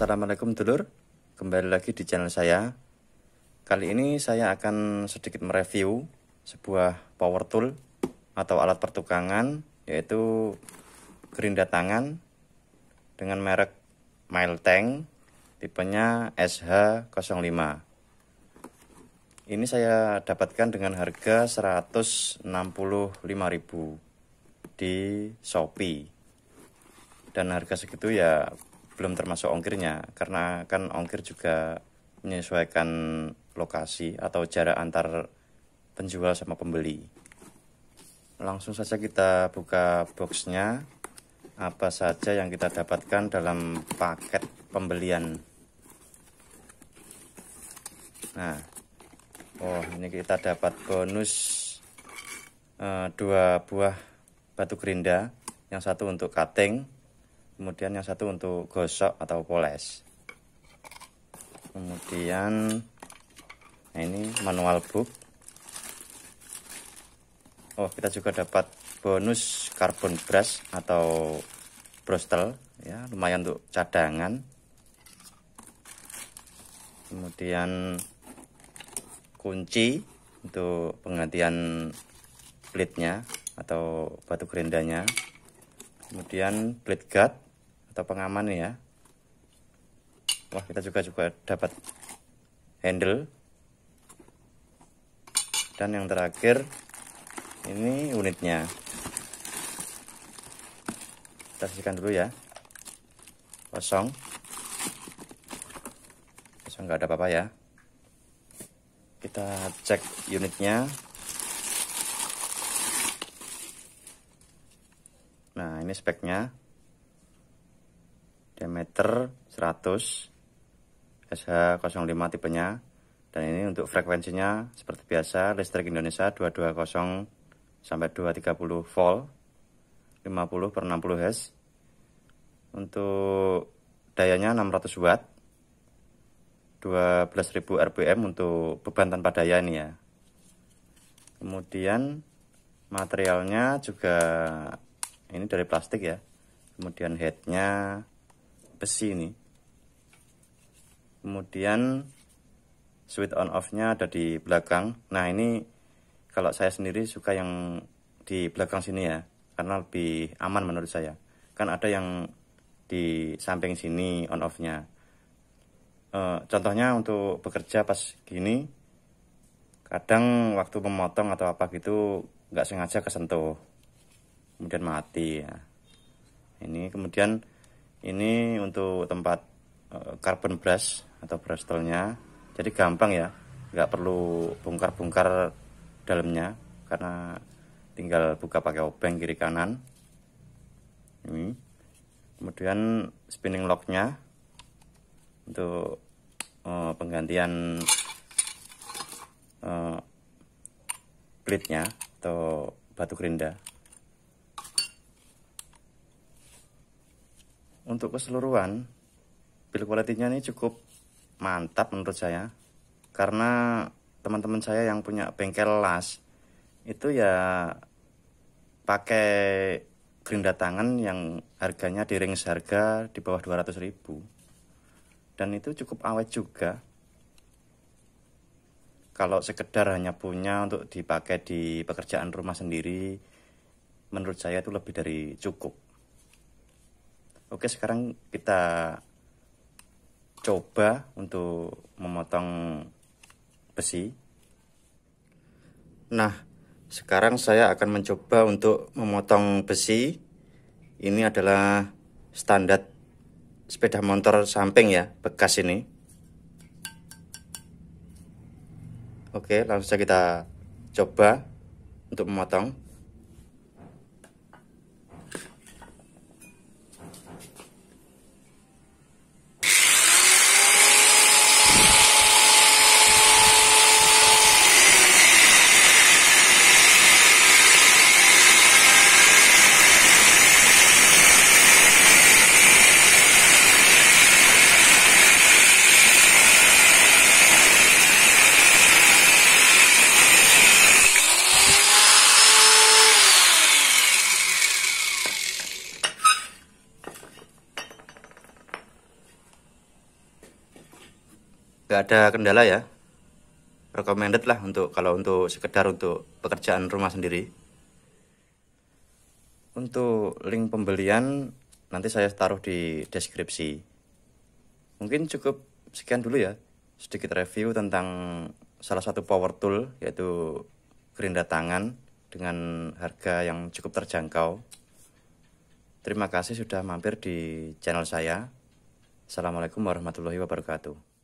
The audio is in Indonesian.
Assalamualaikum dulur, kembali lagi di channel saya. Kali ini saya akan sedikit mereview sebuah power tool atau alat pertukangan yaitu gerinda tangan dengan merek Mile Tank tipenya SH05. Ini saya dapatkan dengan harga 165.000 di Shopee. Dan harga segitu ya belum termasuk ongkirnya karena kan ongkir juga menyesuaikan lokasi atau jarak antar penjual sama pembeli langsung saja kita buka boxnya apa saja yang kita dapatkan dalam paket pembelian nah oh ini kita dapat bonus eh, dua buah batu gerinda yang satu untuk cutting kemudian yang satu untuk gosok atau poles kemudian nah ini manual book oh kita juga dapat bonus carbon brush atau brostel ya lumayan untuk cadangan kemudian kunci untuk penggantian plate-nya atau batu gerendanya kemudian plate guard atau pengaman ya wah kita juga juga dapat handle dan yang terakhir ini unitnya kita sisihkan dulu ya kosong kosong nggak ada apa-apa ya kita cek unitnya nah ini speknya diameter 100 SH05 tipenya dan ini untuk frekuensinya seperti biasa listrik Indonesia 220 sampai 230 volt 50 per 60 Hz untuk dayanya 600 watt 12.000 rpm untuk beban tanpa daya ini ya kemudian materialnya juga ini dari plastik ya kemudian headnya besi ini kemudian switch on off nya ada di belakang nah ini kalau saya sendiri suka yang di belakang sini ya karena lebih aman menurut saya kan ada yang di samping sini on off nya e, eh, contohnya untuk bekerja pas gini kadang waktu memotong atau apa gitu nggak sengaja kesentuh kemudian mati ya ini kemudian ini untuk tempat eh, carbon brush atau brush toolnya jadi gampang ya nggak perlu bongkar-bongkar dalamnya karena tinggal buka pakai obeng kiri kanan ini kemudian spinning locknya untuk uh, penggantian uh, eh, plate-nya atau batu gerinda untuk keseluruhan build quality-nya ini cukup mantap menurut saya karena teman-teman saya yang punya bengkel las itu ya pakai gerinda tangan yang harganya di range harga di bawah 200 ribu dan itu cukup awet juga kalau sekedar hanya punya untuk dipakai di pekerjaan rumah sendiri menurut saya itu lebih dari cukup Oke, sekarang kita coba untuk memotong besi. Nah, sekarang saya akan mencoba untuk memotong besi. Ini adalah standar sepeda motor samping ya, bekas ini. Oke, langsung saja kita coba untuk memotong. nggak ada kendala ya recommended lah untuk kalau untuk sekedar untuk pekerjaan rumah sendiri untuk link pembelian nanti saya taruh di deskripsi mungkin cukup sekian dulu ya sedikit review tentang salah satu power tool yaitu gerinda tangan dengan harga yang cukup terjangkau terima kasih sudah mampir di channel saya Assalamualaikum warahmatullahi wabarakatuh